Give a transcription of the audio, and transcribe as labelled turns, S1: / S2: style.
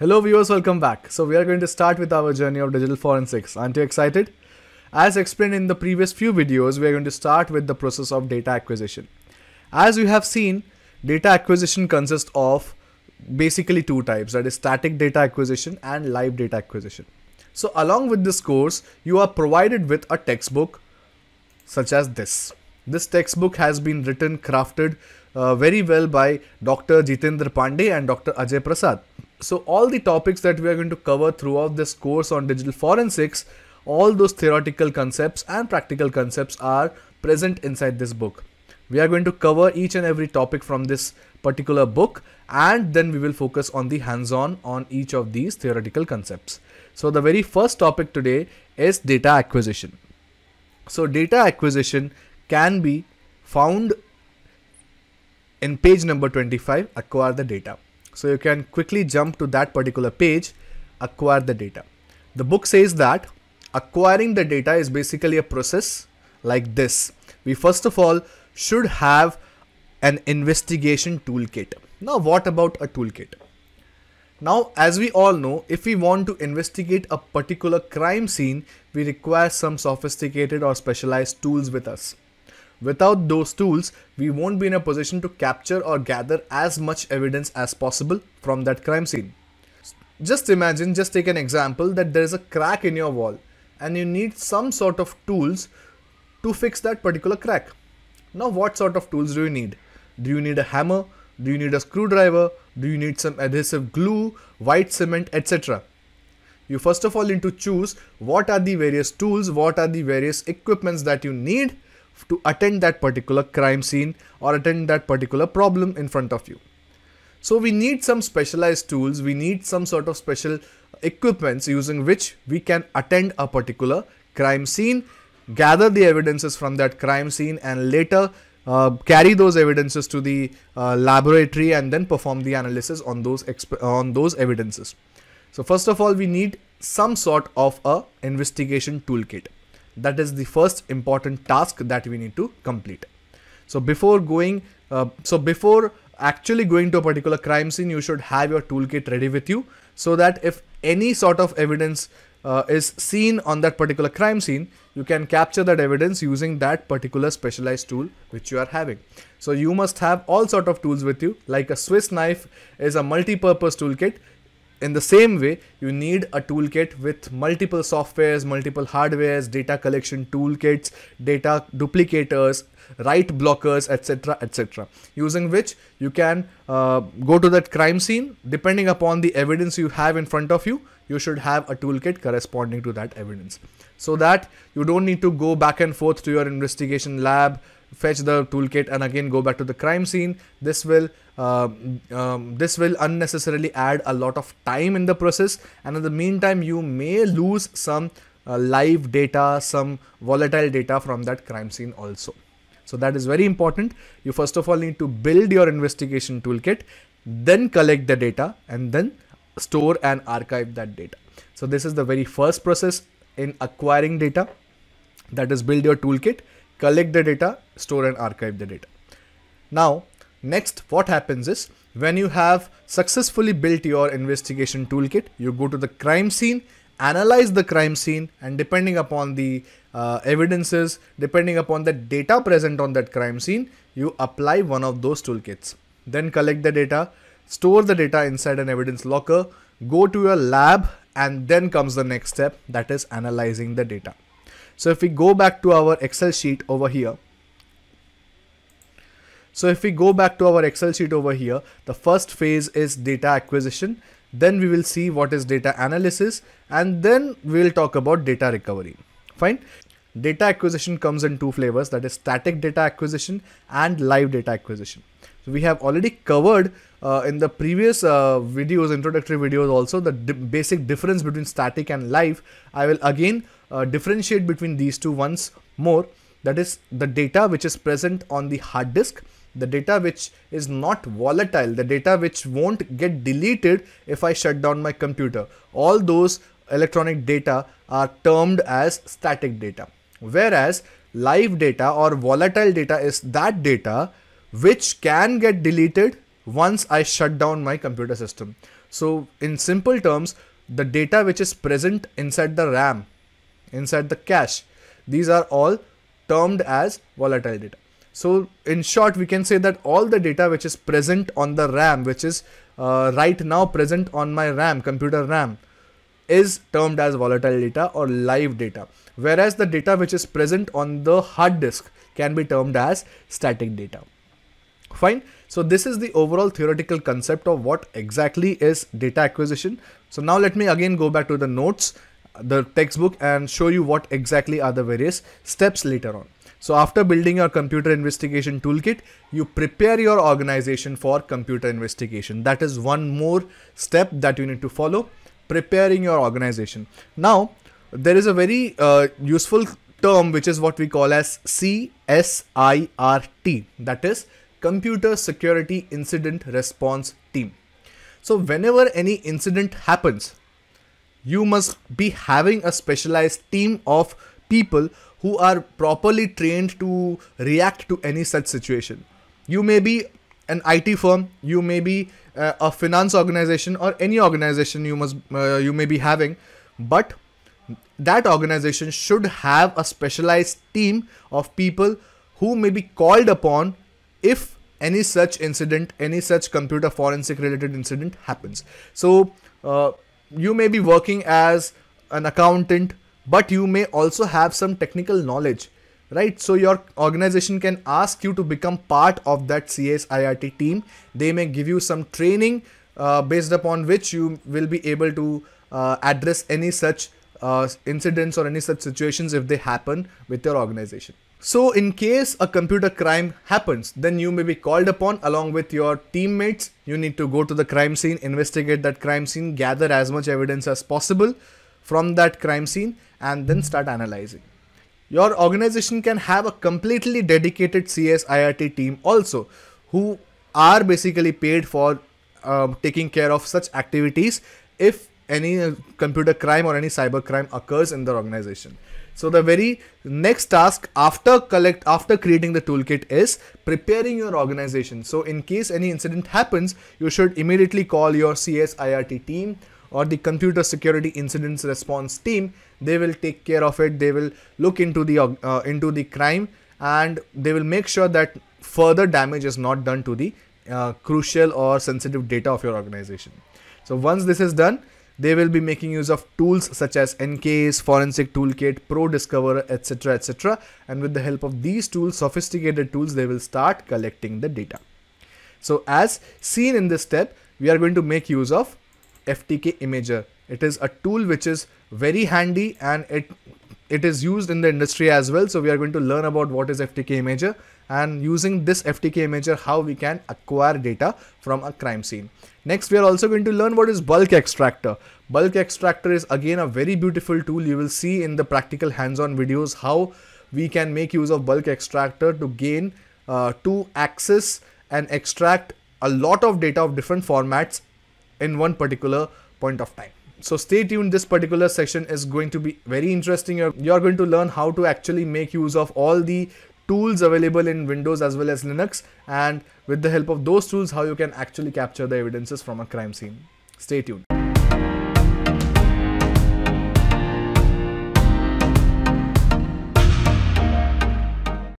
S1: Hello viewers, welcome back. So we are going to start with our journey of digital forensics. Aren't you excited? As explained in the previous few videos, we are going to start with the process of data acquisition. As you have seen, data acquisition consists of basically two types that is static data acquisition and live data acquisition. So along with this course, you are provided with a textbook such as this. This textbook has been written, crafted uh, very well by Dr. Jitendra Pandey and Dr. Ajay Prasad. So all the topics that we are going to cover throughout this course on digital forensics, all those theoretical concepts and practical concepts are present inside this book. We are going to cover each and every topic from this particular book and then we will focus on the hands-on on each of these theoretical concepts. So the very first topic today is data acquisition. So data acquisition can be found in page number 25, acquire the data. So you can quickly jump to that particular page, acquire the data. The book says that acquiring the data is basically a process like this. We first of all should have an investigation toolkit. Now what about a toolkit? Now as we all know, if we want to investigate a particular crime scene, we require some sophisticated or specialized tools with us. Without those tools, we won't be in a position to capture or gather as much evidence as possible from that crime scene. Just imagine, just take an example that there is a crack in your wall and you need some sort of tools to fix that particular crack. Now what sort of tools do you need? Do you need a hammer? Do you need a screwdriver? Do you need some adhesive glue, white cement, etc.? You first of all need to choose what are the various tools, what are the various equipments that you need to attend that particular crime scene or attend that particular problem in front of you. So we need some specialized tools, we need some sort of special equipments using which we can attend a particular crime scene, gather the evidences from that crime scene and later uh, carry those evidences to the uh, laboratory and then perform the analysis on those on those evidences. So first of all, we need some sort of a investigation toolkit. That is the first important task that we need to complete. So before going, uh, so before actually going to a particular crime scene, you should have your toolkit ready with you so that if any sort of evidence uh, is seen on that particular crime scene, you can capture that evidence using that particular specialized tool which you are having. So you must have all sort of tools with you like a Swiss knife is a multi-purpose toolkit in the same way, you need a toolkit with multiple softwares, multiple hardwares, data collection toolkits, data duplicators, write blockers, etc. etc. Using which you can uh, go to that crime scene. Depending upon the evidence you have in front of you, you should have a toolkit corresponding to that evidence. So that you don't need to go back and forth to your investigation lab, fetch the toolkit and again go back to the crime scene. This will um, um, this will unnecessarily add a lot of time in the process and in the meantime you may lose some uh, live data some volatile data from that crime scene also so that is very important you first of all need to build your investigation toolkit then collect the data and then store and archive that data so this is the very first process in acquiring data that is build your toolkit collect the data store and archive the data now Next, what happens is when you have successfully built your investigation toolkit, you go to the crime scene, analyze the crime scene and depending upon the uh, evidences, depending upon the data present on that crime scene, you apply one of those toolkits. Then collect the data, store the data inside an evidence locker, go to your lab and then comes the next step that is analyzing the data. So if we go back to our Excel sheet over here, so if we go back to our Excel sheet over here, the first phase is data acquisition. Then we will see what is data analysis and then we'll talk about data recovery. Fine. Data acquisition comes in two flavors that is static data acquisition and live data acquisition. So we have already covered uh, in the previous uh, videos, introductory videos also, the di basic difference between static and live. I will again uh, differentiate between these two ones more. That is the data which is present on the hard disk the data which is not volatile, the data which won't get deleted if I shut down my computer. All those electronic data are termed as static data. Whereas live data or volatile data is that data which can get deleted once I shut down my computer system. So in simple terms, the data which is present inside the RAM, inside the cache, these are all termed as volatile data. So in short, we can say that all the data which is present on the RAM, which is uh, right now present on my RAM, computer RAM, is termed as volatile data or live data. Whereas the data which is present on the hard disk can be termed as static data. Fine. So this is the overall theoretical concept of what exactly is data acquisition. So now let me again go back to the notes, the textbook and show you what exactly are the various steps later on. So after building your computer investigation toolkit, you prepare your organization for computer investigation. That is one more step that you need to follow, preparing your organization. Now, there is a very uh, useful term which is what we call as CSIRT, that is Computer Security Incident Response Team. So whenever any incident happens, you must be having a specialized team of people who are properly trained to react to any such situation. You may be an IT firm, you may be uh, a finance organization or any organization you must uh, you may be having, but that organization should have a specialized team of people who may be called upon if any such incident, any such computer forensic related incident happens. So uh, you may be working as an accountant but you may also have some technical knowledge right so your organization can ask you to become part of that CSIRT team they may give you some training uh, based upon which you will be able to uh, address any such uh, incidents or any such situations if they happen with your organization so in case a computer crime happens then you may be called upon along with your teammates you need to go to the crime scene investigate that crime scene gather as much evidence as possible from that crime scene and then start analyzing. Your organization can have a completely dedicated CSIRT team also who are basically paid for uh, taking care of such activities if any uh, computer crime or any cyber crime occurs in the organization. So the very next task after collect after creating the toolkit is preparing your organization. So in case any incident happens, you should immediately call your CSIRT team or the computer security incidents response team they will take care of it they will look into the uh, into the crime and they will make sure that further damage is not done to the uh, crucial or sensitive data of your organization so once this is done they will be making use of tools such as NKS, Forensic Toolkit, Pro etc. etc. And with the help of these tools, sophisticated tools, they will start collecting the data. So as seen in this step, we are going to make use of FTK imager. It is a tool which is very handy and it it is used in the industry as well. So we are going to learn about what is FTK imager and using this FTK imager how we can acquire data from a crime scene. Next we are also going to learn what is bulk extractor. Bulk extractor is again a very beautiful tool you will see in the practical hands-on videos how we can make use of bulk extractor to gain uh, to access and extract a lot of data of different formats in one particular point of time. So stay tuned, this particular section is going to be very interesting. You're, you're going to learn how to actually make use of all the tools available in Windows as well as Linux and with the help of those tools how you can actually capture the evidences from a crime scene. Stay tuned.